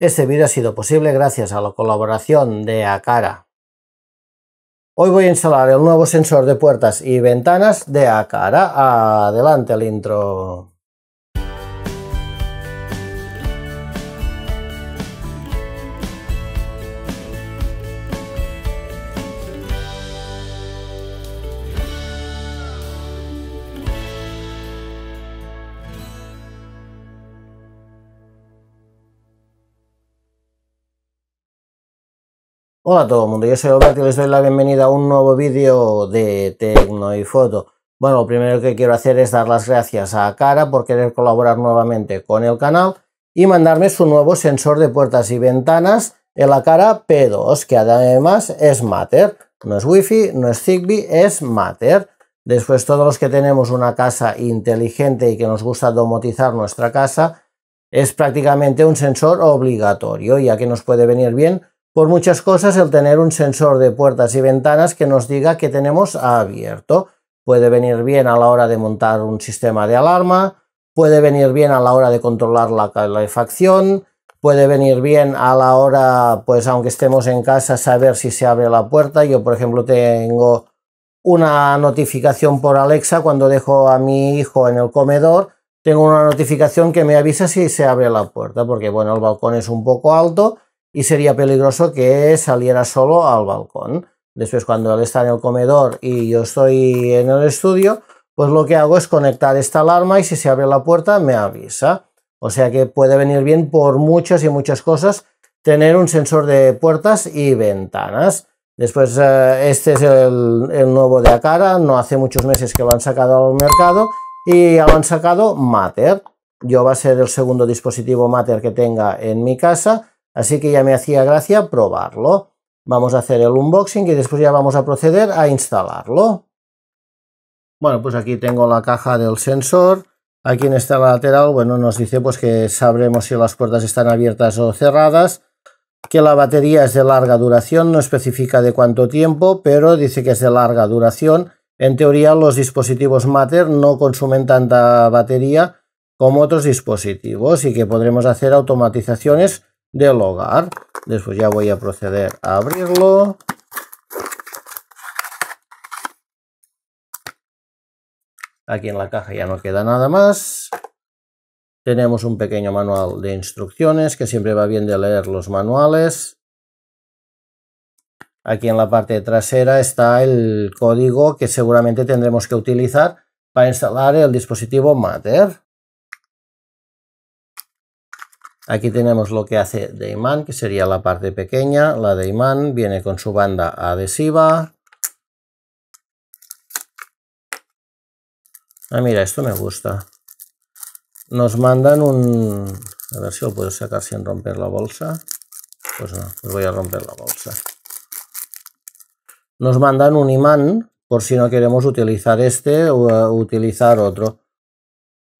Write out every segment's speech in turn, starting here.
Este vídeo ha sido posible gracias a la colaboración de Acara. Hoy voy a instalar el nuevo sensor de puertas y ventanas de Acara. Adelante el intro. Hola a todo el mundo, yo soy Roberto y les doy la bienvenida a un nuevo vídeo de Tecno y Foto. Bueno, lo primero que quiero hacer es dar las gracias a Cara por querer colaborar nuevamente con el canal y mandarme su nuevo sensor de puertas y ventanas en la cara P2, que además es Matter. No es Wi-Fi, no es Zigbee, es Matter. Después todos los que tenemos una casa inteligente y que nos gusta domotizar nuestra casa, es prácticamente un sensor obligatorio, ya que nos puede venir bien por muchas cosas, el tener un sensor de puertas y ventanas que nos diga que tenemos abierto. Puede venir bien a la hora de montar un sistema de alarma, puede venir bien a la hora de controlar la calefacción, puede venir bien a la hora, pues aunque estemos en casa, saber si se abre la puerta. Yo, por ejemplo, tengo una notificación por Alexa cuando dejo a mi hijo en el comedor. Tengo una notificación que me avisa si se abre la puerta, porque bueno, el balcón es un poco alto y sería peligroso que saliera solo al balcón. Después cuando él está en el comedor y yo estoy en el estudio, pues lo que hago es conectar esta alarma y si se abre la puerta me avisa. O sea que puede venir bien por muchas y muchas cosas tener un sensor de puertas y ventanas. Después, eh, este es el, nuevo de Acara, no hace muchos meses que lo han sacado al mercado y lo han sacado Mater. Yo va a ser el segundo dispositivo Mater que tenga en mi casa Así que ya me hacía gracia probarlo. Vamos a hacer el unboxing y después ya vamos a proceder a instalarlo. Bueno, pues aquí tengo la caja del sensor. Aquí en esta lateral, bueno, nos dice pues que sabremos si las puertas están abiertas o cerradas, que la batería es de larga duración, no especifica de cuánto tiempo, pero dice que es de larga duración. En teoría, los dispositivos Matter no consumen tanta batería como otros dispositivos y que podremos hacer automatizaciones del hogar. Después ya voy a proceder a abrirlo. Aquí en la caja ya no queda nada más. Tenemos un pequeño manual de instrucciones que siempre va bien de leer los manuales. Aquí en la parte trasera está el código que seguramente tendremos que utilizar para instalar el dispositivo Matter. Aquí tenemos lo que hace de imán, que sería la parte pequeña. La de imán viene con su banda adhesiva. Ah, mira, esto me gusta. Nos mandan un... A ver si lo puedo sacar sin romper la bolsa. Pues no, pues voy a romper la bolsa. Nos mandan un imán, por si no queremos utilizar este o utilizar otro.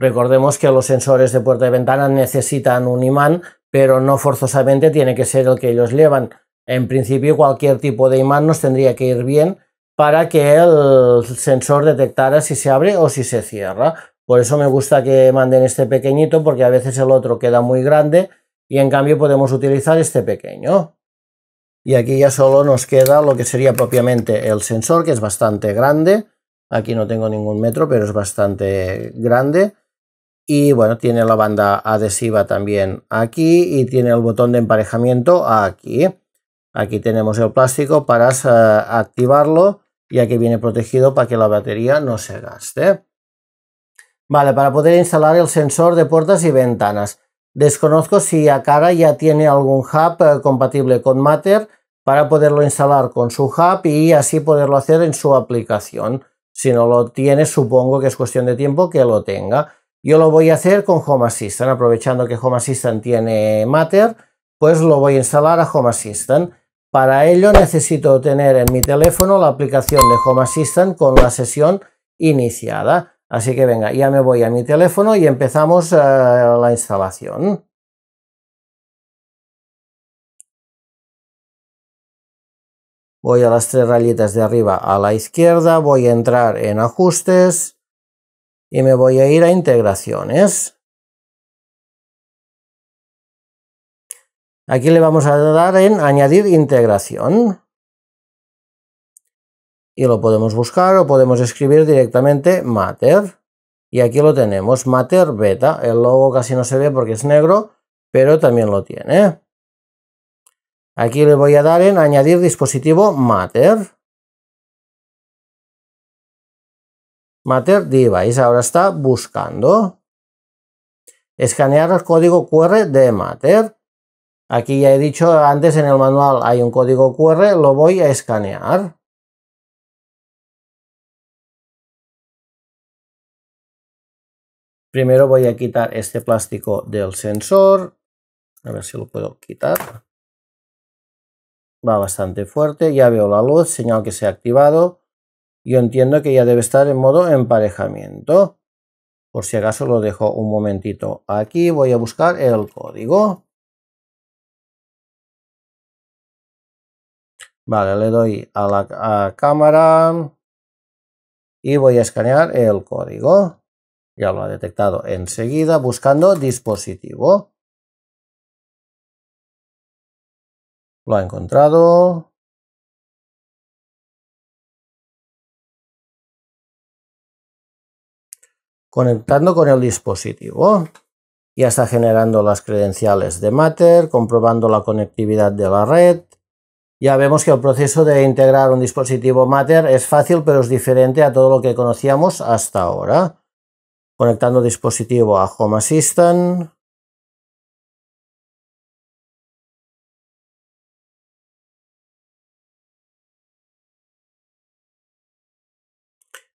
Recordemos que los sensores de puerta de ventana necesitan un imán, pero no forzosamente tiene que ser el que ellos llevan. En principio, cualquier tipo de imán nos tendría que ir bien para que el sensor detectara si se abre o si se cierra. Por eso me gusta que manden este pequeñito, porque a veces el otro queda muy grande y en cambio podemos utilizar este pequeño. Y aquí ya solo nos queda lo que sería propiamente el sensor, que es bastante grande. Aquí no tengo ningún metro, pero es bastante grande. Y bueno, tiene la banda adhesiva también aquí y tiene el botón de emparejamiento aquí. Aquí tenemos el plástico para eh, activarlo, ya que viene protegido para que la batería no se gaste. Vale, para poder instalar el sensor de puertas y ventanas. Desconozco si Akara ya tiene algún hub eh, compatible con Matter para poderlo instalar con su hub y así poderlo hacer en su aplicación. Si no lo tiene, supongo que es cuestión de tiempo que lo tenga. Yo lo voy a hacer con Home Assistant, aprovechando que Home Assistant tiene Matter, pues lo voy a instalar a Home Assistant. Para ello necesito tener en mi teléfono la aplicación de Home Assistant con la sesión iniciada. Así que venga, ya me voy a mi teléfono y empezamos eh, la instalación. Voy a las tres rayitas de arriba a la izquierda, voy a entrar en ajustes, y me voy a ir a integraciones. Aquí le vamos a dar en añadir integración. Y lo podemos buscar o podemos escribir directamente matter Y aquí lo tenemos, Mater Beta. El logo casi no se ve porque es negro, pero también lo tiene. Aquí le voy a dar en añadir dispositivo matter Matter Device. Ahora está buscando. Escanear el código QR de Mater. Aquí ya he dicho antes en el manual hay un código QR, lo voy a escanear. Primero voy a quitar este plástico del sensor. A ver si lo puedo quitar. Va bastante fuerte, ya veo la luz, señal que se ha activado. Yo entiendo que ya debe estar en modo emparejamiento. Por si acaso lo dejo un momentito aquí, voy a buscar el código. Vale, le doy a la cámara y voy a escanear el código. Ya lo ha detectado enseguida buscando dispositivo. Lo ha encontrado. conectando con el dispositivo. Ya está generando las credenciales de Matter, comprobando la conectividad de la red. Ya vemos que el proceso de integrar un dispositivo Matter es fácil, pero es diferente a todo lo que conocíamos hasta ahora. Conectando dispositivo a Home Assistant.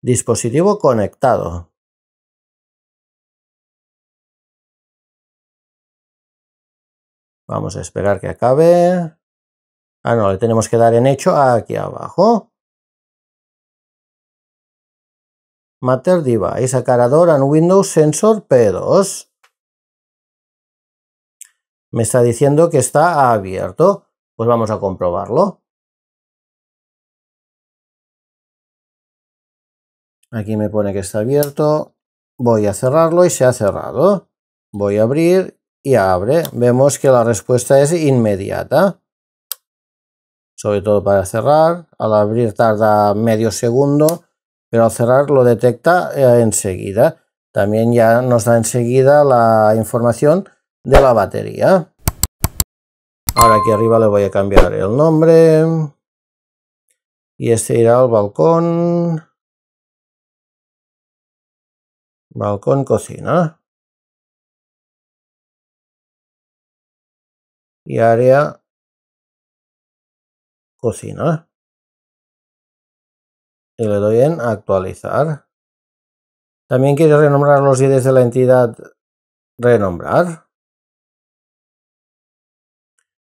Dispositivo conectado. Vamos a esperar que acabe. Ah, no, le tenemos que dar en hecho aquí abajo. Matter Device, acarador and Windows Sensor P2. Me está diciendo que está abierto. Pues vamos a comprobarlo. Aquí me pone que está abierto. Voy a cerrarlo y se ha cerrado. Voy a abrir y abre. Vemos que la respuesta es inmediata. Sobre todo para cerrar. Al abrir tarda medio segundo, pero al cerrar lo detecta eh, enseguida. También ya nos da enseguida la información de la batería. Ahora aquí arriba le voy a cambiar el nombre. Y este irá al balcón. Balcón cocina. y área cocina. Y le doy en actualizar. También quiero renombrar los IDs de la entidad renombrar.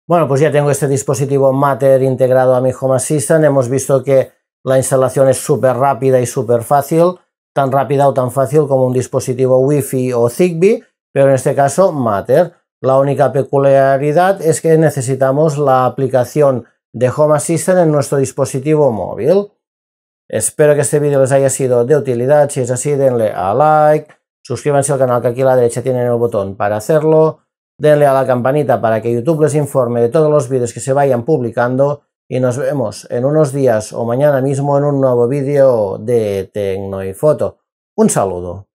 Bueno, pues ya tengo este dispositivo Matter integrado a mi Home Assistant. Hemos visto que la instalación es súper rápida y súper fácil, tan rápida o tan fácil como un dispositivo Wi-Fi o Zigbee, pero en este caso mater la única peculiaridad es que necesitamos la aplicación de Home Assistant en nuestro dispositivo móvil. Espero que este vídeo les haya sido de utilidad. Si es así, denle a like, suscríbanse al canal que aquí a la derecha tienen el botón para hacerlo, denle a la campanita para que YouTube les informe de todos los vídeos que se vayan publicando y nos vemos en unos días o mañana mismo en un nuevo vídeo de Tecno y Foto. Un saludo.